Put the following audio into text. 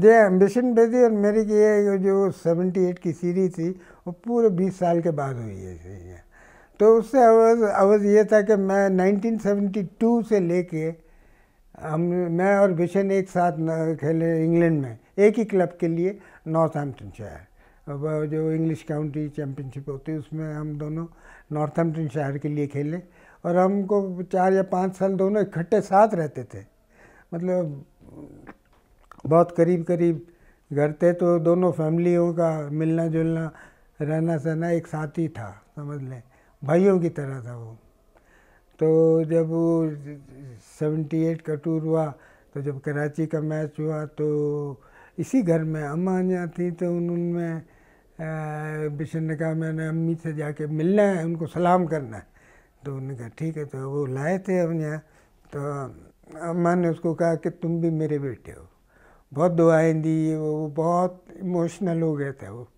जी ambition थी और मेरी ये जो सेवेंटी एट की सीरीज थी वो पूरे बीस साल के बाद हुई है है तो उससे अवज अवज ये था कि मैं 1972 से लेके हम मैं और भिशन एक साथ खेले इंग्लैंड में एक ही क्लब के लिए नॉर्थ हेम्पटन शहर जो इंग्लिश काउंटी चैम्पियनशिप होती है उसमें हम दोनों नॉर्थ हेम्पटन शहर के लिए खेले और हमको चार या पाँच साल दोनों इकट्ठे साथ रहते थे मतलब बहुत करीब करीब घर थे तो दोनों फैमिलियों का मिलना जुलना रहना सहना एक साथ ही था समझ लें भाइयों की तरह था वो तो जब वो सेवेंटी एट का टूर हुआ तो जब कराची का मैच हुआ तो इसी घर में अम्मा यहाँ थी तो उन्होंने बिशन ने कहा मैंने अम्मी से जाके मिलना है उनको सलाम करना है तो उन्होंने कहा ठीक है तो वो लाए थे हम यहाँ तो अम्मा ने उसको कहा कि तुम भी मेरे बेटे हो बहुत दुआएं दी वो बहुत इमोशनल हो गए थे वो